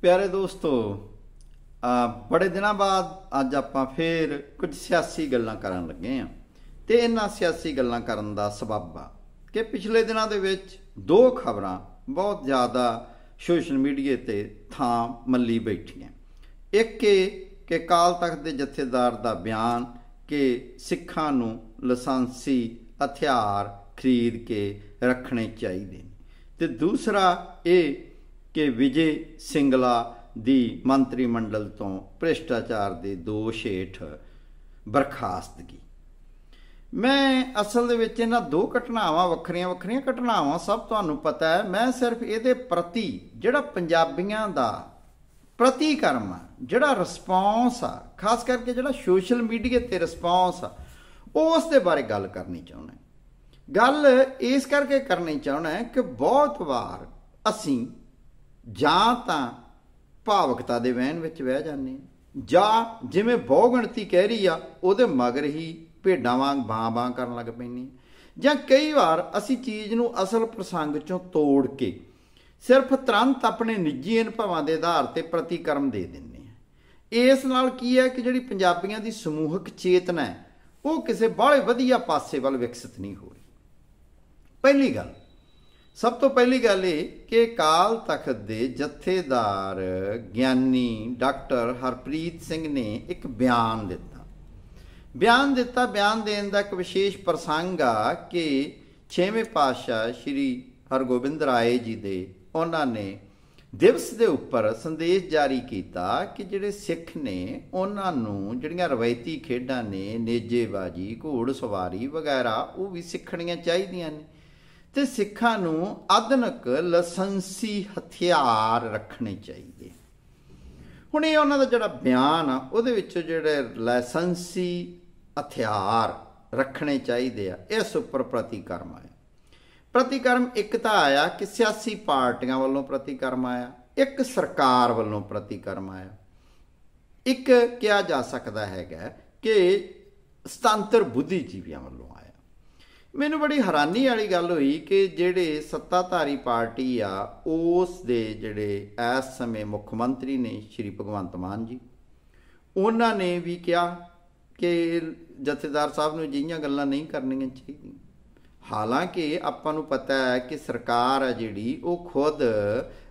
ਪਿਆਰੇ ਦੋਸਤੋ ਬੜੇ ਦਿਨਾਂ ਬਾਅਦ ਅੱਜ ਆਪਾਂ ਫੇਰ ਕੁਝ ਸਿਆਸੀ ਗੱਲਾਂ ਕਰਨ ਲੱਗੇ ਆ ਤੇ ਇਹਨਾਂ ਸਿਆਸੀ ਗੱਲਾਂ ਕਰਨ ਦਾ ਸਬਬ ਆ ਕਿ ਪਿਛਲੇ ਦਿਨਾਂ ਦੇ ਵਿੱਚ ਦੋ ਖਬਰਾਂ ਬਹੁਤ ਜ਼ਿਆਦਾ ਸੋਸ਼ਲ ਮੀਡੀਆ ਤੇ ਥਾਂ ਮੱਲੀ ਬੈਠੀਆਂ ਇੱਕ ਇਹ ਕਿ ਕਾਲ ਤਖਤ ਦੇ ਜਥੇਦਾਰ ਦਾ ਬਿਆਨ ਕਿ ਸਿੱਖਾਂ ਨੂੰ ਲਾਇਸੈਂਸੀ ਹਥਿਆਰ ਖਰੀਦ ਕੇ ਰੱਖਣੇ ਚਾਹੀਦੇ ਤੇ ਦੂਸਰਾ ਇਹ ਕਿ ਵਿਜੇ ਸਿੰਗਲਾ ਦੀ ਮੰਤਰੀ ਮੰਡਲ ਤੋਂ ਭ੍ਰਿਸ਼ਟਾਚਾਰ ਦੇ ਦੋਸ਼ ਹੇਠ ਬਰਖਾਸਤਗੀ ਮੈਂ ਅਸਲ ਦੇ ਵਿੱਚ ਇਹਨਾਂ ਦੋ ਘਟਨਾਵਾਂ ਵੱਖਰੀਆਂ ਵੱਖਰੀਆਂ ਘਟਨਾਵਾਂ ਸਭ ਤੁਹਾਨੂੰ ਪਤਾ ਹੈ ਮੈਂ ਸਿਰਫ ਇਹਦੇ ਪ੍ਰਤੀ ਜਿਹੜਾ ਪੰਜਾਬੀਆਂ ਦਾ ਪ੍ਰਤੀਕਰਮ ਜਿਹੜਾ ਰਿਸਪੌਂਸ ਆ ਖਾਸ ਕਰਕੇ ਜਿਹੜਾ ਸੋਸ਼ਲ ਮੀਡੀਆ ਤੇ ਰਿਸਪੌਂਸ ਆ ਉਸ ਦੇ ਬਾਰੇ ਗੱਲ ਕਰਨੀ ਚਾਹੁੰਦਾ ਗੱਲ ਇਸ ਕਰਕੇ ਕਰਨੀ ਚਾਹੁੰਦਾ ਕਿ ਬਹੁਤ ਵਾਰ ਅਸੀਂ ਜਾਂ ਤਾਂ ਭਾਵਕਤਾ ਦੇ ਵਹਿਣ ਵਿੱਚ ਵਹਿ ਜਾਂਦੇ ਆ ਜਾਂ ਜਿਵੇਂ ਬਹੁ ਗਣਤੀ ਕਹਿ ਰਹੀ ਆ ਉਹਦੇ ਮਗਰ ਹੀ ਭੇਡਾਂ ਵਾਂਗ ਬਾਂ-ਬਾਂ ਕਰਨ ਲੱਗ ਪੈਣੀ ਜਾਂ ਕਈ ਵਾਰ ਅਸੀਂ ਚੀਜ਼ ਨੂੰ ਅਸਲ ਪ੍ਰਸੰਗ ਚੋਂ ਤੋੜ ਕੇ ਸਿਰਫ ਤਰੰਤ ਆਪਣੇ ਨਿੱਜੀ ਅਨੁਭਵਾਂ ਦੇ ਆਧਾਰ ਤੇ ਪ੍ਰਤੀਕਰਮ ਦੇ ਦਿੰਨੇ ਆ ਇਸ ਨਾਲ ਕੀ ਹੈ ਕਿ ਜਿਹੜੀ ਪੰਜਾਬੀਆਂ ਦੀ ਸਮੂਹਕ ਚੇਤਨਾ ਹੈ ਉਹ ਕਿਸੇ ਬਾਹਲੇ ਵਧੀਆ ਪਾਸੇ ਵੱਲ ਵਿਕਸਿਤ ਨਹੀਂ ਹੋ ਰਹੀ ਪਹਿਲੀ ਗੱਲ ਸਭ ਤੋਂ ਪਹਿਲੀ ਗੱਲ ਇਹ ਕਿ ਕਾਲ ਤਖਤ ਦੇ ਜਥੇਦਾਰ ਗਿਆਨੀ ਡਾਕਟਰ ਹਰਪ੍ਰੀਤ ਸਿੰਘ ਨੇ ਇੱਕ ਬਿਆਨ ਦਿੱਤਾ ਬਿਆਨ ਦਿੱਤਾ ਬਿਆਨ ਦੇਣ ਦਾ ਇੱਕ ਵਿਸ਼ੇਸ਼ ਪ੍ਰਸੰਗ ਆ ਕਿ 6ਵੇਂ ਪਾਤਸ਼ਾਹ ਸ੍ਰੀ ਹਰਗੋਬਿੰਦ ਰਾਏ ਜੀ ਦੇ ਉਹਨਾਂ ਨੇ ਦਿਵਸ ਦੇ ਉੱਪਰ ਸੰਦੇਸ਼ ਜਾਰੀ ਕੀਤਾ ਕਿ ਜਿਹੜੇ ਸਿੱਖ ਨੇ ਉਹਨਾਂ ਨੂੰ ਜਿਹੜੀਆਂ ਰਵਾਇਤੀ ਖੇਡਾਂ ਨੇ ਨੇਜੇਬਾਜੀ ਘੋੜ ਸਵਾਰੀ ਵਗੈਰਾ ਉਹ ਵੀ ਸਿੱਖਣੀਆਂ ਚਾਹੀਦੀਆਂ ਨੇ ਤੇ ਸਿੱਖਾਂ ਨੂੰ ਆਧੁਨਿਕ ਲਾਇਸੈਂਸੀ ਹਥਿਆਰ ਰੱਖਣੇ ਚਾਹੀਦੇ ਹੁਣ ਇਹ ਉਹਨਾਂ ਦਾ ਜਿਹੜਾ ਬਿਆਨ ਆ ਉਹਦੇ ਵਿੱਚ ਜਿਹੜੇ ਲਾਇਸੈਂਸੀ ਹਥਿਆਰ ਰੱਖਣੇ ਚਾਹੀਦੇ ਆ ਇਸ ਉੱਪਰ ਪ੍ਰਤੀਕਰਮ ਆਇਆ ਪ੍ਰਤੀਕਰਮ ਇੱਕ ਤਾਂ ਆਇਆ ਕਿ ਸਿਆਸੀ ਪਾਰਟੀਆਂ ਵੱਲੋਂ ਪ੍ਰਤੀਕਰਮ ਆਇਆ ਇੱਕ ਸਰਕਾਰ ਵੱਲੋਂ ਪ੍ਰਤੀਕਰਮ ਆਇਆ ਇੱਕ ਕਿਹਾ ਜਾ ਸਕਦਾ ਹੈਗਾ ਕਿ ਸਤੰਤਰ ਬੁੱਧੀਜੀਵੀਆਂ ਵੱਲੋਂ ਮੈਨੂੰ ਬੜੀ ਹੈਰਾਨੀ ਵਾਲੀ ਗੱਲ ਹੋਈ ਕਿ ਜਿਹੜੇ ਸੱਤਾਧਾਰੀ ਪਾਰਟੀ ਆ ਉਸ ਦੇ ਜਿਹੜੇ ਇਸ ਸਮੇਂ ਮੁੱਖ ਮੰਤਰੀ ਨੇ ਸ਼੍ਰੀ ਭਗਵੰਤ ਮਾਨ ਜੀ ਉਹਨਾਂ ਨੇ ਵੀ ਕਿਹਾ ਕਿ ਜਥੇਦਾਰ ਸਾਹਿਬ ਨੂੰ ਜਿਹੀਆਂ ਗੱਲਾਂ ਨਹੀਂ ਕਰਨੀਆਂ ਚਾਹੀਦੀਆਂ ਹਾਲਾਂਕਿ ਆਪਾਂ ਨੂੰ ਪਤਾ ਹੈ ਕਿ ਸਰਕਾਰ ਆ ਜਿਹੜੀ ਉਹ ਖੁਦ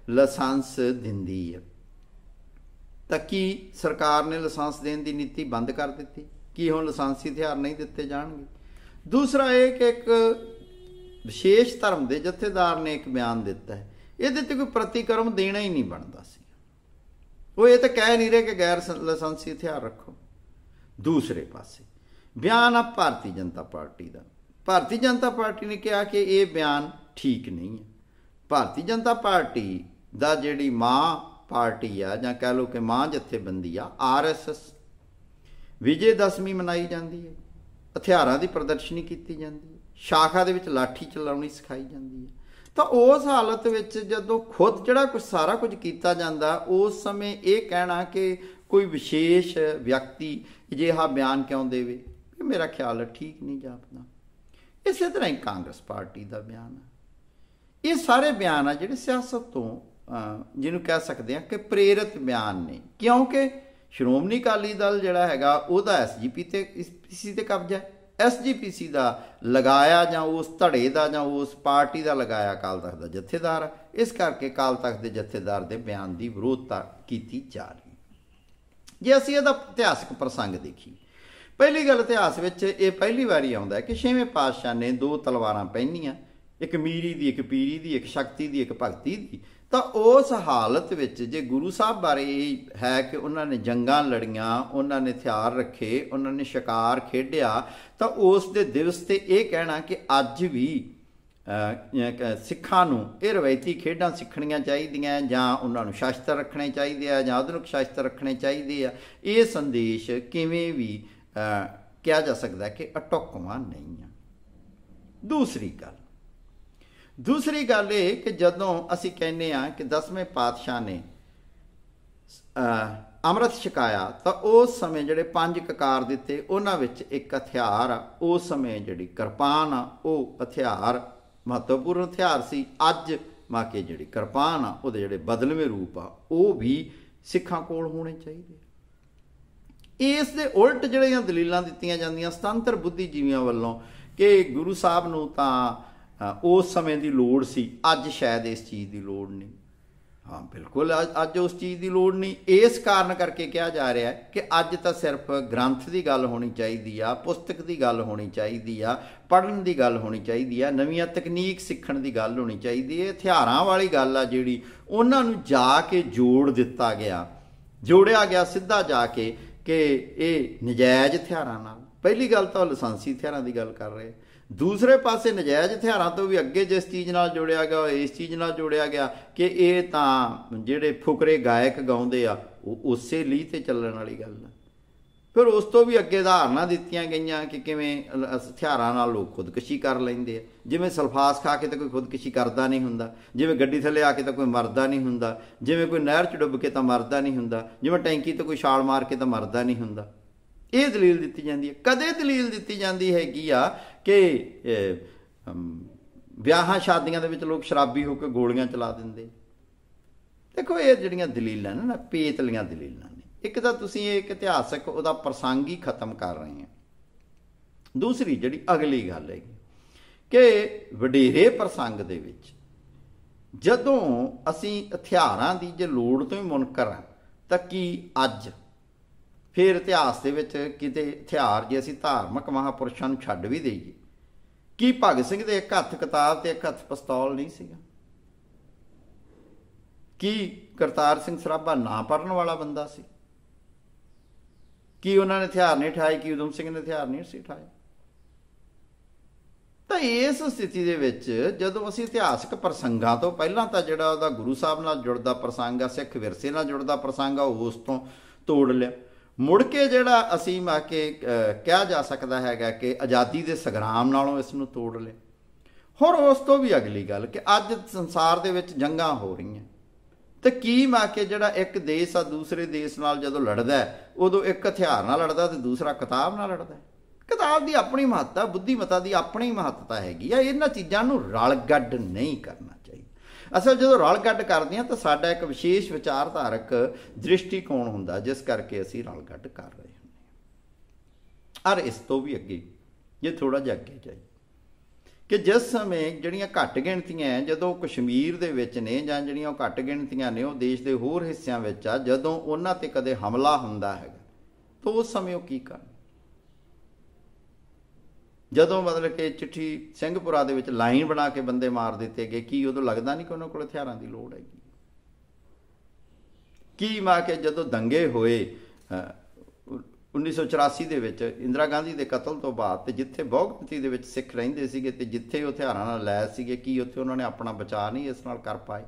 ਲਾਇਸੈਂਸ ਦਿੰਦੀ ਹੈ ਤਾਂ ਕੀ ਸਰਕਾਰ ਨੇ ਲਾਇਸੈਂਸ ਦੇਣ ਦੀ ਨੀਤੀ ਬੰਦ ਕਰ ਦਿੱਤੀ ਕੀ ਹੁਣ ਲਾਇਸੈਂਸੀ ਹਥਿਆਰ ਨਹੀਂ ਦਿੱਤੇ ਜਾਣਗੇ ਦੂਸਰਾ ਇਹ ਕਿ ਇੱਕ ਵਿਸ਼ੇਸ਼ ਧਰਮ ਦੇ ਜਥੇਦਾਰ ਨੇ ਇੱਕ ਬਿਆਨ ਦਿੱਤਾ ਹੈ ਇਹਦੇ ਤੇ ਕੋਈ ਪ੍ਰਤੀਕਰਮ ਦੇਣਾ ਹੀ ਨਹੀਂ ਬਣਦਾ ਸੀ ਉਹ ਇਹ ਤਾਂ ਕਹਿ ਨਹੀਂ ਰਹੇ ਕਿ ਗੈਰ ਲਾਇਸੈਂਸੀ ਹਥਿਆਰ ਰੱਖੋ ਦੂਸਰੇ ਪਾਸੇ ਬਿਆਨ ਆ ਭਾਰਤੀ ਜਨਤਾ ਪਾਰਟੀ ਦਾ ਭਾਰਤੀ ਜਨਤਾ ਪਾਰਟੀ ਨੇ ਕਿਹਾ ਕਿ ਇਹ ਬਿਆਨ ਠੀਕ ਨਹੀਂ ਹੈ ਭਾਰਤੀ ਜਨਤਾ ਪਾਰਟੀ ਦਾ ਜਿਹੜੀ ਮਾਂ ਪਾਰਟੀ ਆ ਜਾਂ ਕਹਿ ਲਓ ਕਿ ਮਾਂ ਜਥੇਬੰਦੀ ਆ ਆਰਐਸਐਸ ਵਿਜੇ ਦਸ਼ਮੀ ਮਨਾਈ ਜਾਂਦੀ ਹੈ ਹਥਿਆਰਾਂ ਦੀ ਪ੍ਰਦਰਸ਼ਨੀ ਕੀਤੀ ਜਾਂਦੀ ਹੈ ਸ਼ਾਖਾ ਦੇ ਵਿੱਚ ਲਾਠੀ ਚਲਾਉਣੀ ਸਿਖਾਈ ਜਾਂਦੀ ਹੈ ਤਾਂ ਉਸ ਹਾਲਤ ਵਿੱਚ ਜਦੋਂ ਖੁਦ ਜਿਹੜਾ ਕੁਝ ਸਾਰਾ ਕੁਝ ਕੀਤਾ ਜਾਂਦਾ ਉਸ ਸਮੇਂ ਇਹ ਕਹਿਣਾ ਕਿ ਕੋਈ ਵਿਸ਼ੇਸ਼ ਵਿਅਕਤੀ ਅਜਿਹਾ ਬਿਆਨ ਕਿਉਂ ਦੇਵੇ ਇਹ ਮੇਰਾ ਖਿਆਲ ਹੈ ਠੀਕ ਨਹੀਂ ਜਾਪਦਾ ਇਸੇ ਤਰ੍ਹਾਂ ਹੀ ਕਾਂਗਰਸ ਪਾਰਟੀ ਦਾ ਬਿਆਨ ਇਹ ਸਾਰੇ ਬਿਆਨ ਆ ਜਿਹੜੇ ਸਿਆਸਤ ਤੋਂ ਜਿਹਨੂੰ ਕਹਿ ਸਕਦੇ ਆ ਕਿ ਪ੍ਰੇਰਿਤ ਬਿਆਨ ਨੇ ਕਿਉਂਕਿ ਸ਼੍ਰੋਮਣੀ ਅਕਾਲੀ ਦਲ ਜਿਹੜਾ ਹੈਗਾ ਉਹਦਾ ਐਸਜੀਪੀ ਤੇ ਪੀਸੀ ਤੇ ਕਬਜ਼ਾ ਐਸਜੀਪੀਸੀ ਦਾ ਲਗਾਇਆ ਜਾਂ ਉਸ ਧੜੇ ਦਾ ਜਾਂ ਉਸ ਪਾਰਟੀ ਦਾ ਲਗਾਇਆ ਕਾਲ ਤਖਤ ਦਾ ਜਥੇਦਾਰ ਇਸ ਕਰਕੇ ਕਾਲ ਤਖਤ ਦੇ ਜਥੇਦਾਰ ਦੇ ਬਿਆਨ ਦੀ ਵਿਰੋਧਤਾ ਕੀਤੀ ਜਾ ਰਹੀ ਜੇ ਅਸੀਂ ਇਹਦਾ ਇਤਿਹਾਸਿਕ ਪ੍ਰਸੰਗ ਦੇਖੀ ਪਹਿਲੀ ਗੱਲ ਇਤਿਹਾਸ ਵਿੱਚ ਇਹ ਪਹਿਲੀ ਵਾਰੀ ਆਉਂਦਾ ਕਿ ਛੇਵੇਂ ਪਾਤਸ਼ਾਹ ਨੇ ਦੋ ਤਲਵਾਰਾਂ ਪਹਿਨੀਆਂ ਇੱਕ ਮੀਰੀ ਦੀ ਇੱਕ ਪੀਰੀ ਦੀ ਇੱਕ ਸ਼ਕਤੀ ਦੀ ਇੱਕ ਭਗਤੀ ਦੀ ਤਾਂ ਉਸ ਹਾਲਤ ਵਿੱਚ ਜੇ ਗੁਰੂ ਸਾਹਿਬ ਬਾਰੇ ਹੈ ਕਿ ਉਹਨਾਂ ਨੇ ਜੰਗਾਂ ਲੜੀਆਂ ਉਹਨਾਂ ਨੇ ਹਥਿਆਰ ਰੱਖੇ ਉਹਨਾਂ ਨੇ ਸ਼ਿਕਾਰ ਖੇਡਿਆ ਤਾਂ ਉਸ ਦੇ ਦਿਵਸ ਤੇ ਇਹ ਕਹਿਣਾ ਕਿ ਅੱਜ ਵੀ ਸਿੱਖਾਂ ਨੂੰ ਇਹ ਰਵਾਇਤੀ ਖੇਡਾਂ ਸਿੱਖਣੀਆਂ ਚਾਹੀਦੀਆਂ ਜਾਂ ਉਹਨਾਂ ਨੂੰ ਸ਼ਾਸਤਰ ਰੱਖਣੇ ਚਾਹੀਦੇ ਆ ਜਾਂ ਆਧੁਨਿਕ ਸ਼ਾਸਤਰ ਰੱਖਣੇ ਚਾਹੀਦੇ ਆ ਇਹ ਸੰਦੇਸ਼ ਕਿਵੇਂ ਵੀ ਕਿਹਾ ਜਾ ਸਕਦਾ ਕਿ ਅਟੋਕਵਾ ਨਹੀਂ ਆ ਦੂਸਰੀ ਗੱਲ ਦੂਸਰੀ ਗੱਲ ਇਹ ਕਿ ਜਦੋਂ ਅਸੀਂ ਕਹਿੰਨੇ ਆ ਕਿ 10ਵੇਂ ਪਾਤਸ਼ਾਹ ਨੇ ਅੰਮ੍ਰਿਤ ਛਕਾਇਆ ਤਾਂ ਉਸ ਸਮੇਂ ਜਿਹੜੇ ਪੰਜ ਕਕਾਰ ਦਿੱਤੇ ਉਹਨਾਂ ਵਿੱਚ ਇੱਕ ਹਥਿਆਰ ਆ ਉਸ ਸਮੇਂ ਜਿਹੜੀ ਕਿਰਪਾਨ ਆ ਉਹ ਹਥਿਆਰ ਮਹੱਤਵਪੂਰਨ ਹਥਿਆਰ ਸੀ ਅੱਜ ਮਾਕੇ ਜਿਹੜੀ ਕਿਰਪਾਨ ਆ ਉਹਦੇ ਜਿਹੜੇ ਬਦਲਵੇਂ ਰੂਪ ਆ ਉਹ ਵੀ ਸਿੱਖਾਂ ਕੋਲ ਹੋਣੇ ਚਾਹੀਦੇ ਇਸ ਦੇ ਉਲਟ ਜਿਹੜੀਆਂ ਦਲੀਲਾਂ ਦਿੱਤੀਆਂ ਜਾਂਦੀਆਂ ਸਤੰਤਰ ਬੁੱਧੀ ਜੀਵੀਆਂ ਵੱਲੋਂ ਕਿ ਗੁਰੂ ਸਾਹਿਬ ਨੂੰ ਤਾਂ ਉਸ ਸਮੇਂ ਦੀ ਲੋੜ ਸੀ ਅੱਜ ਸ਼ਾਇਦ ਇਸ ਚੀਜ਼ ਦੀ ਲੋੜ ਨਹੀਂ ਹਾਂ ਬਿਲਕੁਲ ਅੱਜ ਉਸ ਚੀਜ਼ ਦੀ ਲੋੜ ਨਹੀਂ ਇਸ ਕਾਰਨ ਕਰਕੇ ਕਿਹਾ ਜਾ ਰਿਹਾ ਹੈ ਕਿ ਅੱਜ ਤਾਂ ਸਿਰਫ ਗ੍ਰੰਥ ਦੀ ਗੱਲ ਹੋਣੀ ਚਾਹੀਦੀ ਆ ਪੁਸਤਕ ਦੀ ਗੱਲ ਹੋਣੀ ਚਾਹੀਦੀ ਆ ਪੜਨ ਦੀ ਗੱਲ ਹੋਣੀ ਚਾਹੀਦੀ ਆ ਨਵੀਆਂ ਤਕਨੀਕ ਸਿੱਖਣ ਦੀ ਗੱਲ ਹੋਣੀ ਚਾਹੀਦੀ ਹੈ ਹਥਿਆਰਾਂ ਵਾਲੀ ਗੱਲ ਆ ਜਿਹੜੀ ਉਹਨਾਂ ਨੂੰ ਜਾ ਕੇ ਜੋੜ ਦਿੱਤਾ ਗਿਆ ਜੋੜਿਆ ਗਿਆ ਸਿੱਧਾ ਜਾ ਕੇ ਕਿ ਇਹ ਨਜਾਇਜ਼ ਹਥਿਆਰਾਂ ਨਾਲ ਪਹਿਲੀ ਗੱਲ ਤਾਂ ਲਾਇਸੈਂਸੀ ਹਥਿਆਰਾਂ ਦੀ ਗੱਲ ਕਰ ਰਹੇ ਦੂਸਰੇ ਪਾਸੇ ਨਜਾਇਜ਼ ਹਥਿਆਰਾਂ ਤੋਂ ਵੀ ਅੱਗੇ ਜਿਸ ਚੀਜ਼ ਨਾਲ ਜੁੜਿਆ ਗਿਆ ਇਸ ਚੀਜ਼ ਨਾਲ ਜੁੜਿਆ ਗਿਆ ਕਿ ਇਹ ਤਾਂ ਜਿਹੜੇ ਫੁਕਰੇ ਗਾਇਕ ਗਾਉਂਦੇ ਆ ਉਹ ਉਸੇ ਲਈ ਤੇ ਚੱਲਣ ਵਾਲੀ ਗੱਲ ਹੈ ਫਿਰ ਉਸ ਤੋਂ ਵੀ ਅੱਗੇ ਧਾਰਨਾ ਦਿੱਤੀਆਂ ਗਈਆਂ ਕਿ ਕਿਵੇਂ ਹਥਿਆਰਾਂ ਨਾਲ ਲੋਕ ਖੁਦਕਸ਼ੀ ਕਰ ਲੈਂਦੇ ਆ ਜਿਵੇਂ ਸਲਫਾਸ ਖਾ ਕੇ ਤਾਂ ਕੋਈ ਖੁਦਕਸ਼ੀ ਕਰਦਾ ਨਹੀਂ ਹੁੰਦਾ ਜਿਵੇਂ ਗੱਡੀ ਥੱਲੇ ਆ ਕੇ ਤਾਂ ਕੋਈ ਮਰਦਾ ਨਹੀਂ ਹੁੰਦਾ ਜਿਵੇਂ ਕੋਈ ਨਹਿਰ 'ਚ ਡੁੱਬ ਕੇ ਤਾਂ ਮਰਦਾ ਨਹੀਂ ਹੁੰਦਾ ਜਿਵੇਂ ਟੈਂਕੀ ਤੋਂ ਕੋਈ ਛਾਲ ਮਾਰ ਕੇ ਤਾਂ ਮਰਦਾ ਨਹੀਂ ਹੁੰਦਾ ਇਹ ਦਲੀਲ ਦਿੱਤੀ ਜਾਂਦੀ ਹੈ ਕਦੇ ਦਲੀਲ ਦਿੱਤੀ ਜਾਂਦੀ ਹੈਗੀ ਆ ਕਿ ਵਿਆਹਾਂ ਸ਼ਾਦੀਆਂ ਦੇ ਵਿੱਚ ਲੋਕ ਸ਼ਰਾਬੀ ਹੋ ਕੇ ਗੋਲੀਆਂ ਚਲਾ ਦਿੰਦੇ ਦੇਖੋ ਇਹ ਜਿਹੜੀਆਂ ਦਲੀਲਾਂ ਨੇ ਨਾ ਪੇਤਲੀਆਂ ਦਲੀਲਾਂ ਨੇ ਇੱਕ ਤਾਂ ਤੁਸੀਂ ਇਹ ਇਤਿਹਾਸਕ ਉਹਦਾ ਪ੍ਰਸੰਗ ਹੀ ਖਤਮ ਕਰ ਰਹੇ ਹੋ ਦੂਸਰੀ ਜਿਹੜੀ ਅਗਲੀ ਗੱਲ ਹੈ ਕਿ ਵਡੇਰੇ ਪ੍ਰਸੰਗ ਦੇ ਵਿੱਚ ਜਦੋਂ ਅਸੀਂ ਹਥਿਆਰਾਂ ਦੀ ਜੇ ਲੋੜ ਤੋਂ ਹੀ ਮੁਨਕਰ ਤਾਂ ਕੀ ਅੱਜ ਫਿਰ ਇਤਿਹਾਸ ਦੇ ਵਿੱਚ ਕਿਤੇ ਹਥਿਆਰ ਜੇ ਅਸੀਂ ਧਾਰਮਿਕ ਮਹਾਪੁਰਸ਼ਾਂ ਨੂੰ ਛੱਡ ਵੀ ਦੇਈਏ ਕੀ ਭਗਤ ਸਿੰਘ ਦੇ ਇੱਕ ਹੱਥ ਕਿਤਾਬ ਤੇ ਇੱਕ ਹੱਥ ਪਿਸਤੌਲ ਨਹੀਂ ਸੀਗਾ ਕੀ ਕਰਤਾਰ ਸਿੰਘ ਸਰਾਭਾ ਨਾ ਪੜਨ ਵਾਲਾ ਬੰਦਾ ਸੀ ਕੀ ਉਹਨਾਂ ਨੇ ਹਥਿਆਰ ਨਹੀਂ ਠਾਏ ਕੀ ਉਦਮ ਸਿੰਘ ਨੇ ਹਥਿਆਰ ਨਹੀਂ ਸੀ ਠਾਏ ਤਾਂ ਇਸ ਸਥਿਤੀ ਦੇ ਵਿੱਚ ਜਦੋਂ ਅਸੀਂ ਇਤਿਹਾਸਕ ਪ੍ਰਸੰਗਾਂ ਤੋਂ ਪਹਿਲਾਂ ਤਾਂ ਜਿਹੜਾ ਉਹਦਾ ਗੁਰੂ ਸਾਹਿਬ ਨਾਲ ਜੁੜਦਾ ਪ੍ਰਸੰਗ ਆ ਸਿੱਖ ਵਿਰਸੇ ਨਾਲ ਜੁੜਦਾ ਪ੍ਰਸੰਗ ਆ ਉਸ ਤੋਂ ਤੋੜ ਲਿਆ ਮੁੜ ਕੇ ਜਿਹੜਾ ਅਸੀਂ ਮਾ ਕੇ ਕਿਹਾ ਜਾ ਸਕਦਾ ਹੈਗਾ ਕਿ ਆਜ਼ਾਦੀ ਦੇ ਸੰਗਰਾਮ ਨਾਲੋਂ ਇਸ ਨੂੰ ਤੋੜ ਲੈ ਹੋਰ ਉਸ ਤੋਂ ਵੀ ਅਗਲੀ ਗੱਲ ਕਿ ਅੱਜ ਸੰਸਾਰ ਦੇ ਵਿੱਚ ਜੰਗਾਂ ਹੋ ਰਹੀਆਂ ਤੇ ਕੀ ਮਾ ਕੇ ਜਿਹੜਾ ਇੱਕ ਦੇਸ਼ ਆ ਦੂਸਰੇ ਦੇਸ਼ ਨਾਲ ਜਦੋਂ ਲੜਦਾ ਉਦੋਂ ਇੱਕ ਹਥਿਆਰ ਨਾਲ ਲੜਦਾ ਤੇ ਦੂਸਰਾ ਕਿਤਾਬ ਨਾਲ ਲੜਦਾ ਕਿਤਾਬ ਦੀ ਆਪਣੀ ਮਹੱਤਤਾ ਬੁੱਧੀਮਤਾ ਦੀ ਆਪਣੀ ਮਹੱਤਤਾ ਹੈਗੀ ਆ ਇਹਨਾਂ ਚੀਜ਼ਾਂ ਨੂੰ ਰਲ ਗੱਡ ਨਹੀਂ ਕਰਨਾ ਅਸਲ ਜਦੋਂ ਰਲ ਗੱਡ ਕਰਦੇ ਆ ਤਾਂ ਸਾਡਾ ਇੱਕ ਵਿਸ਼ੇਸ਼ ਵਿਚਾਰਧਾਰਕ ਦ੍ਰਿਸ਼ਟੀਕੋਣ ਹੁੰਦਾ ਜਿਸ ਕਰਕੇ ਅਸੀਂ ਰਲ ਗੱਡ ਕਰ ਰਹੇ ਹਾਂ ਅਰ ਇਸ ਤੋਂ ਵੀ ਅੱਗੇ ਜੇ ਥੋੜਾ ਜਿਹਾ ਅੱਗੇ ਜਾਈ ਕਿ ਜਿਸ ਸਮੇਂ ਜਿਹੜੀਆਂ ਘੱਟ ਗਿਣਤੀਆਂ ਜਦੋਂ ਕਸ਼ਮੀਰ ਦੇ ਵਿੱਚ ਨੇ ਜਾਂ ਜਿਹੜੀਆਂ ਘੱਟ ਗਿਣਤੀਆਂ ਨੇ ਉਹ ਦੇਸ਼ ਦੇ ਹੋਰ ਹਿੱਸਿਆਂ ਵਿੱਚ ਆ ਜਦੋਂ ਉਹਨਾਂ ਤੇ ਕਦੇ ਹਮਲਾ ਹੁੰਦਾ ਹੈਗਾ ਤਾਂ ਉਸ ਸਮੇਂ ਉਹ ਕੀ ਕਰਨ ਜਦੋਂ ਮਤਲਬ ਕਿ ਚਿੱਠੀ ਸਿੰਘਪੁਰਾ ਦੇ ਵਿੱਚ ਲਾਈਨ ਬਣਾ ਕੇ ਬੰਦੇ ਮਾਰ ਦਿੱਤੇ ਗਏ ਕੀ ਉਦੋਂ ਲੱਗਦਾ ਨਹੀਂ ਕਿ ਉਹਨਾਂ ਕੋਲ ਹਥਿਆਰਾਂ ਦੀ ਲੋੜ ਹੈਗੀ ਕੀ ਮਾ ਕੇ ਜਦੋਂ ਦੰਗੇ ਹੋਏ 1984 ਦੇ ਵਿੱਚ ਇੰਦਰਾ ਗਾਂਧੀ ਦੇ ਕਤਲ ਤੋਂ ਬਾਅਦ ਤੇ ਜਿੱਥੇ ਬਹੁਗਿਣਤੀ ਦੇ ਵਿੱਚ ਸਿੱਖ ਰਹਿੰਦੇ ਸੀਗੇ ਤੇ ਜਿੱਥੇ ਉਹ ਹਥਿਆਰਾਂ ਨਾਲ ਲੈ ਸੀਗੇ ਕੀ ਉੱਥੇ ਉਹਨਾਂ ਨੇ ਆਪਣਾ ਬਚਾਅ ਨਹੀਂ ਇਸ ਨਾਲ ਕਰ ਪਾਏ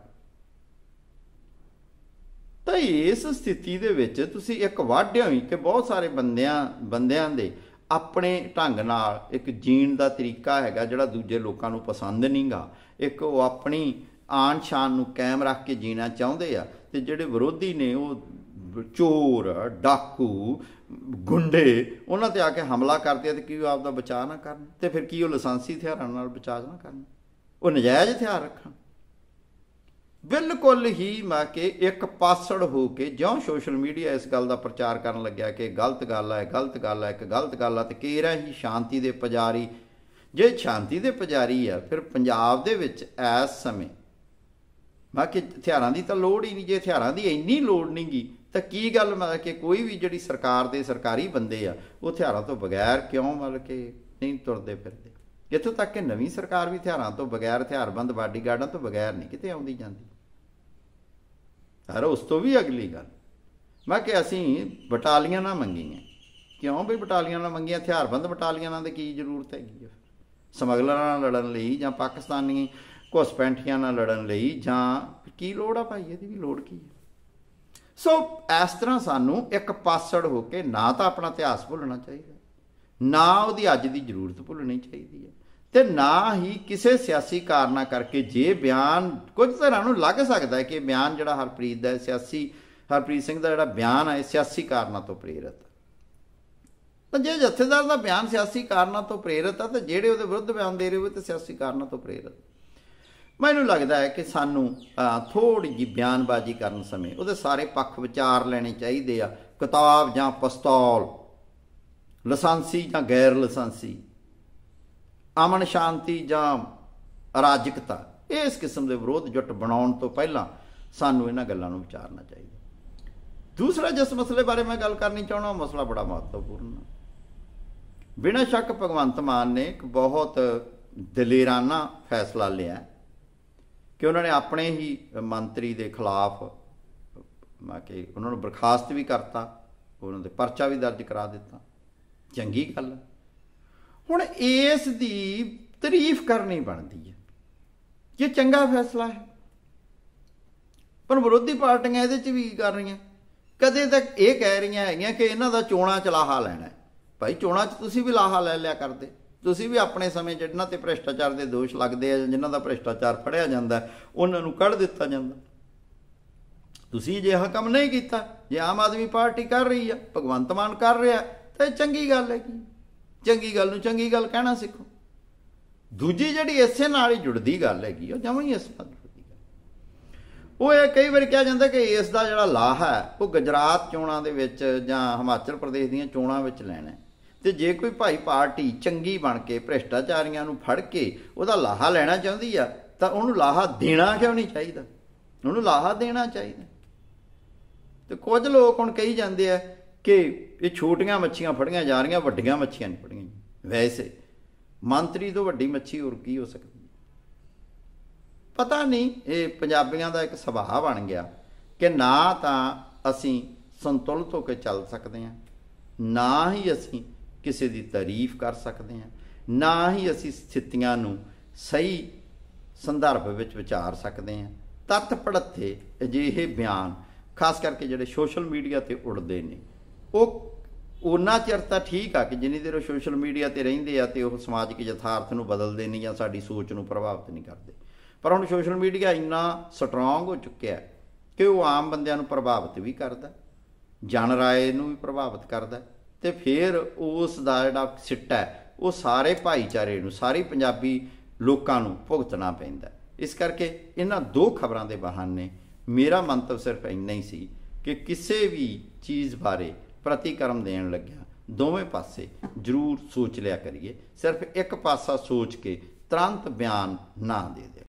ਤਾਂ ਇਸ ਸਥਿਤੀ ਦੇ ਵਿੱਚ ਤੁਸੀਂ ਇੱਕ ਵਾਢਿਆ ਹੋਈ ਕਿ ਬਹੁਤ ਸਾਰੇ ਬੰਦਿਆਂ ਬੰਦਿਆਂ ਦੇ ਆਪਣੇ ਢੰਗ ਨਾਲ ਇੱਕ ਜੀਣ ਦਾ ਤਰੀਕਾ ਹੈਗਾ ਜਿਹੜਾ ਦੂਜੇ ਲੋਕਾਂ ਨੂੰ ਪਸੰਦ ਨਹੀਂਗਾ ਇੱਕ ਉਹ ਆਪਣੀ ਆਨ ਸ਼ਾਨ ਨੂੰ ਕਾਇਮ ਰੱਖ ਕੇ ਜੀਣਾ ਚਾਹੁੰਦੇ ਆ ਤੇ ਜਿਹੜੇ ਵਿਰੋਧੀ ਨੇ ਉਹ ਚੋਰ ਡਾਕੂ ਗੁੰਡੇ ਉਹਨਾਂ ਤੇ ਆ ਕੇ ਹਮਲਾ ਕਰਦੇ ਆ ਤੇ ਕੀ ਆਪ ਦਾ ਬਚਾਅ ਨਾ ਕਰਨ ਤੇ ਫਿਰ ਕੀ ਉਹ ਲਾਇਸੈਂਸੀ ਹਥਿਆਰਾਂ ਨਾਲ ਬਚਾਅ ਨਾ ਕਰਨ ਉਹ ਨਜਾਇਜ਼ ਹਥਿਆਰ ਰੱਖਣ ਬਿਲਕੁਲ ਹੀ ਮਾ ਕਿ ਇੱਕ ਪਾਸੜ ਹੋ ਕੇ ਜਿਉਂ ਸੋਸ਼ਲ ਮੀਡੀਆ ਇਸ ਗੱਲ ਦਾ ਪ੍ਰਚਾਰ ਕਰਨ ਲੱਗਿਆ ਕਿ ਗਲਤ ਗੱਲ ਹੈ ਗਲਤ ਗੱਲ ਹੈ ਇੱਕ ਗਲਤ ਗੱਲ ਹੈ ਤੇ ਕੇਰਾ ਹੀ ਸ਼ਾਂਤੀ ਦੇ ਪੁਜਾਰੀ ਜੇ ਸ਼ਾਂਤੀ ਦੇ ਪੁਜਾਰੀ ਆ ਫਿਰ ਪੰਜਾਬ ਦੇ ਵਿੱਚ ਇਸ ਸਮੇਂ ਮਾ ਕਿ ਹਥਿਆਰਾਂ ਦੀ ਤਾਂ ਲੋੜ ਹੀ ਨਹੀਂ ਜੇ ਹਥਿਆਰਾਂ ਦੀ ਇੰਨੀ ਲੋੜ ਨਹੀਂਗੀ ਤਾਂ ਕੀ ਗੱਲ ਮਾ ਕਿ ਕੋਈ ਵੀ ਜਿਹੜੀ ਸਰਕਾਰ ਦੇ ਸਰਕਾਰੀ ਬੰਦੇ ਆ ਉਹ ਹਥਿਆਰਾਂ ਤੋਂ ਬਗੈਰ ਕਿਉਂ ਮਲ ਕੇ ਨਹੀਂ ਤੁਰਦੇ ਫਿਰਦੇ ਇੱਥੋਂ ਤੱਕ ਕਿ ਨਵੀਂ ਸਰਕਾਰ ਵੀ ਹਥਿਆਰਾਂ ਤੋਂ ਬਗੈਰ ਹਥਿਆਰਬੰਦ ਬਾਡੀਗਾਰਡਾਂ ਤੋਂ ਬਗੈਰ ਨਹੀਂ ਕਿਤੇ ਆਉਂਦੀ ਜਾਂਦੀ ਹਰ ਉਸ ਤੋਂ ਵੀ ਅਗਲੀ ਗੱਲ ਮੈਂ ਕਿ ਅਸੀਂ ਬਟਾਲੀਆਂ ਨਾ ਮੰਗੀਆਂ ਕਿਉਂ ਵੀ ਬਟਾਲੀਆਂ ਨਾ ਮੰਗੀਆਂ ਹਥਿਆਰਬੰਦ ਬਟਾਲੀਆਂ ਨਾਲ ਕੀ ਜ਼ਰੂਰਤ ਹੈਗੀ ਹੈ ਸਮਗਲਰਾਂ ਨਾਲ ਲੜਨ ਲਈ ਜਾਂ ਪਾਕਿਸਤਾਨੀ ਘੁਸਪੈਂਠੀਆਂ ਨਾਲ ਲੜਨ ਲਈ ਜਾਂ ਕੀ ਲੋੜ ਆ ਭਾਈ ਇਹਦੀ ਵੀ ਲੋੜ ਕੀ ਹੈ ਸੋ ਇਸ ਤਰ੍ਹਾਂ ਸਾਨੂੰ ਇੱਕ ਪਾਸੜ ਹੋ ਕੇ ਨਾ ਤਾਂ ਆਪਣਾ ਇਤਿਹਾਸ ਭੁੱਲਣਾ ਚਾਹੀਦਾ ਨਾ ਉਹਦੀ ਅੱਜ ਦੀ ਜ਼ਰੂਰਤ ਭੁੱਲਣੀ ਚਾਹੀਦੀ ਹੈ ਤੇ ਨਾ ਹੀ ਕਿਸੇ ਸਿਆਸੀ ਕਾਰਨਾ ਕਰਕੇ ਜੇ ਬਿਆਨ ਕੁਝ ਤਰ੍ਹਾਂ ਨੂੰ ਲੱਗ ਸਕਦਾ ਹੈ ਕਿ ਬਿਆਨ ਜਿਹੜਾ ਹਰਪ੍ਰੀਤ ਦਾ ਸਿਆਸੀ ਹਰਪ੍ਰੀਤ ਸਿੰਘ ਦਾ ਜਿਹੜਾ ਬਿਆਨ ਹੈ ਸਿਆਸੀ ਕਾਰਨਾ ਤੋਂ ਪ੍ਰੇਰਿਤ ਤਾਂ ਜੇ ਜਥੇਦਾਰ ਦਾ ਬਿਆਨ ਸਿਆਸੀ ਕਾਰਨਾ ਤੋਂ ਪ੍ਰੇਰਿਤ ਹੈ ਤਾਂ ਜਿਹੜੇ ਉਹਦੇ ਵਿਰੁੱਧ ਬਿਆਨ ਦੇ ਰਹੇ ਹੋ ਤੇ ਸਿਆਸੀ ਕਾਰਨਾ ਤੋਂ ਪ੍ਰੇਰਿਤ ਮੈਨੂੰ ਲੱਗਦਾ ਹੈ ਕਿ ਸਾਨੂੰ ਥੋੜੀ ਜੀ ਬਿਆਨਬਾਜ਼ੀ ਕਰਨ ਸਮੇਂ ਉਹਦੇ ਸਾਰੇ ਪੱਖ ਵਿਚਾਰ ਲੈਣੇ ਚਾਹੀਦੇ ਆ ਕਿਤਾਬ ਜਾਂ ਪਸਤੌਲ ਲਾਇਸੈਂਸੀ ਜਾਂ ਗੈਰ ਲਾਇਸੈਂਸੀ ਅਮਨ ਸ਼ਾਂਤੀ ਜਾਂ ਅਰਾਜਕਤਾ ਇਸ ਕਿਸਮ ਦੇ ਵਿਰੋਧ ਜੁੱਟ ਬਣਾਉਣ ਤੋਂ ਪਹਿਲਾਂ ਸਾਨੂੰ ਇਹਨਾਂ ਗੱਲਾਂ ਨੂੰ ਵਿਚਾਰਨਾ ਚਾਹੀਦਾ ਦੂਸਰਾ ਜਿਸ ਮਸਲੇ ਬਾਰੇ ਮੈਂ ਗੱਲ ਕਰਨੀ ਚਾਹਣਾ ਉਹ ਮਸਲਾ ਬੜਾ ਮਹੱਤਵਪੂਰਨ ਹੈ ਬਿਨਾਂ ਸ਼ੱਕ ਭਗਵੰਤ ਮਾਨ ਨੇ ਇੱਕ ਬਹੁਤ ਦਲੇਰਾਨਾ ਫੈਸਲਾ ਲਿਆ ਕਿ ਉਹਨਾਂ ਨੇ ਆਪਣੇ ਹੀ ਮੰਤਰੀ ਦੇ ਖਿਲਾਫ ਮਾ ਕਿ ਉਹਨਾਂ ਨੂੰ ਬਰਖਾਸਤ ਵੀ ਕਰਤਾ ਉਹਨਾਂ ਦੇ ਪਰਚਾ ਵੀ ਦਰਜ ਕਰਾ ਦਿੱਤਾ ਚੰਗੀ ਗੱਲ ਹੈ ਹੁਣ ਇਸ ਦੀ ਤਾਰੀਫ ਕਰਨੀ ਬਣਦੀ ਹੈ ਇਹ ਚੰਗਾ ਫੈਸਲਾ ਹੈ ਪਰ ਵਿਰੋਧੀ ਪਾਰਟੀਆਂ ਇਹਦੇ 'ਚ ਵੀ ਕਰ ਰਹੀਆਂ ਕਦੇ ਤੱਕ ਇਹ ਕਹਿ ਰਹੀਆਂ ਹੈਗੀਆਂ ਕਿ ਇਹਨਾਂ ਦਾ ਚੋਣਾ ਚਲਾਹਾ ਲੈਣਾ ਭਾਈ ਚੋਣਾ 'ਚ ਤੁਸੀਂ ਵੀ ਲਾਹਾ ਲੈ ਲਿਆ ਕਰਦੇ ਤੁਸੀਂ ਵੀ ਆਪਣੇ ਸਮੇਂ ਜਿਹਨਾਂ ਤੇ ਭ੍ਰਿਸ਼ਟਾਚਾਰ ਦੇ ਦੋਸ਼ ਲੱਗਦੇ ਆ ਜਿਨ੍ਹਾਂ ਦਾ ਭ੍ਰਿਸ਼ਟਾਚਾਰ ਫੜਿਆ ਜਾਂਦਾ ਉਹਨਾਂ ਨੂੰ ਕੱਢ ਦਿੱਤਾ ਜਾਂਦਾ ਤੁਸੀਂ ਜਿਹਾ ਕੰਮ ਨਹੀਂ ਕੀਤਾ ਜੇ ਆਮ ਆਦਮੀ ਪਾਰਟੀ ਕਰ ਰਹੀ ਆ ਭਗਵੰਤ ਮਾਨ ਕਰ ਰਿਹਾ ਤਾਂ ਚੰਗੀ ਗੱਲ ਹੈ ਕੀ ਚੰਗੀ ਗੱਲ ਨੂੰ ਚੰਗੀ ਗੱਲ ਕਹਿਣਾ ਸਿੱਖੋ ਦੂਜੀ ਜਿਹੜੀ ਇਸੇ ਨਾਲ ਹੀ ਜੁੜਦੀ ਗੱਲ ਹੈਗੀ ਉਹ ਜਮਾਂ ਹੀ ਇਸ ਨਾਲ ਜੁੜਦੀ ਉਹ ਇਹ ਕਈ ਵਾਰ ਕਿਹਾ ਜਾਂਦਾ ਕਿ ਇਸ ਦਾ ਜਿਹੜਾ ਲਾਹ ਹੈ ਉਹ ਗੁਜਰਾਤ ਚੋਣਾਂ ਦੇ ਵਿੱਚ ਜਾਂ ਹਿਮਾਚਲ ਪ੍ਰਦੇਸ਼ ਦੀਆਂ ਚੋਣਾਂ ਵਿੱਚ ਲੈਣਾ ਤੇ ਜੇ ਕੋਈ ਭਾਈ ਪਾਰਟੀ ਚੰਗੀ ਬਣ ਕੇ ਭ੍ਰਿਸ਼ਟਾਚਾਰੀਆਂ ਨੂੰ ਫੜ ਕੇ ਉਹਦਾ ਲਾਹਾ ਲੈਣਾ ਚਾਹੁੰਦੀ ਆ ਤਾਂ ਉਹਨੂੰ ਲਾਹਾ ਦੇਣਾ ਕਿਉਂ ਨਹੀਂ ਚਾਹੀਦਾ ਉਹਨੂੰ ਲਾਹਾ ਦੇਣਾ ਚਾਹੀਦਾ ਤੇ ਕੁਝ ਲੋਕ ਹੁਣ ਕਹੀ ਜਾਂਦੇ ਆ ਕਿ ਇਹ ਛੋਟੀਆਂ ਮੱਛੀਆਂ ਫੜੀਆਂ ਜਾ ਰਹੀਆਂ ਵੱਡੀਆਂ ਮੱਛੀਆਂ ਨਹੀਂ ਫੜੀਆਂ ਵੈਸੇ ਮੰਤਰੀ ਤੋਂ ਵੱਡੀ ਮੱਛੀ ਹੋਰ ਕੀ ਹੋ ਸਕਦੀ ਪਤਾ ਨਹੀਂ ਇਹ ਪੰਜਾਬੀਆਂ ਦਾ ਇੱਕ ਸੁਭਾਅ ਬਣ ਗਿਆ ਕਿ ਨਾ ਤਾਂ ਅਸੀਂ ਸੰਤੁਲਿਤ ਹੋ ਕੇ ਚੱਲ ਸਕਦੇ ਹਾਂ ਨਾ ਹੀ ਅਸੀਂ ਕਿਸੇ ਦੀ ਤਾਰੀਫ ਕਰ ਸਕਦੇ ਹਾਂ ਨਾ ਹੀ ਅਸੀਂ ਸਥਿਤੀਆਂ ਨੂੰ ਸਹੀ ਸੰਦਰਭ ਵਿੱਚ ਵਿਚਾਰ ਸਕਦੇ ਹਾਂ ਤੱਤ ਪੜੱਥੇ ਅਜਿਹੇ ਬਿਆਨ ਖਾਸ ਕਰਕੇ ਜਿਹੜੇ ਸੋਸ਼ਲ ਮੀਡੀਆ ਤੇ ਉੜਦੇ ਨੇ ਉਹ ਉਹਨਾਂ ਚਿਰ ਤਾਂ ਠੀਕ ਆ ਕਿ ਜਿੰਨੀ ਦੇਰ ਉਹ ਸੋਸ਼ਲ ਮੀਡੀਆ ਤੇ ਰਹਿੰਦੇ ਆ ਤੇ ਉਹ ਸਮਾਜਿਕ ਯਥਾਰਥ ਨੂੰ ਬਦਲਦੇ ਨਹੀਂ ਜਾਂ ਸਾਡੀ ਸੋਚ ਨੂੰ ਪ੍ਰਭਾਵਿਤ ਨਹੀਂ ਕਰਦੇ ਪਰ ਹੁਣ ਸੋਸ਼ਲ ਮੀਡੀਆ ਇੰਨਾ ਸਟਰੋਂਗ ਹੋ ਚੁੱਕਿਆ ਕਿ ਉਹ ਆਮ ਬੰਦਿਆਂ ਨੂੰ ਪ੍ਰਭਾਵਿਤ ਵੀ ਕਰਦਾ ਜਨ ਰਾਏ ਨੂੰ ਵੀ ਪ੍ਰਭਾਵਿਤ ਕਰਦਾ ਤੇ ਫਿਰ ਉਸ ਦਾ ਜਿਹੜਾ ਸਿੱਟਾ ਉਹ ਸਾਰੇ ਭਾਈਚਾਰੇ ਨੂੰ ਸਾਰੇ ਪੰਜਾਬੀ ਲੋਕਾਂ ਨੂੰ ਭੁਗਤਣਾ ਪੈਂਦਾ ਇਸ ਕਰਕੇ ਇਹਨਾਂ ਦੋ ਖਬਰਾਂ ਦੇ ਬਹਾਨੇ ਮੇਰਾ ਮੰਤਵ ਸਿਰਫ ਇੰਨਾ ਹੀ ਸੀ ਕਿ ਕਿਸੇ ਵੀ ਚੀਜ਼ ਬਾਰੇ ਪ੍ਰਤੀਕਰਮ ਦੇਣ ਲੱਗਿਆ ਦੋਵੇਂ ਪਾਸੇ ਜ਼ਰੂਰ ਸੋਚ ਲਿਆ ਕਰੀਏ ਸਿਰਫ ਇੱਕ ਪਾਸਾ ਸੋਚ ਕੇ ਤੁਰੰਤ ਬਿਆਨ ਨਾ ਦੇ ਦੇ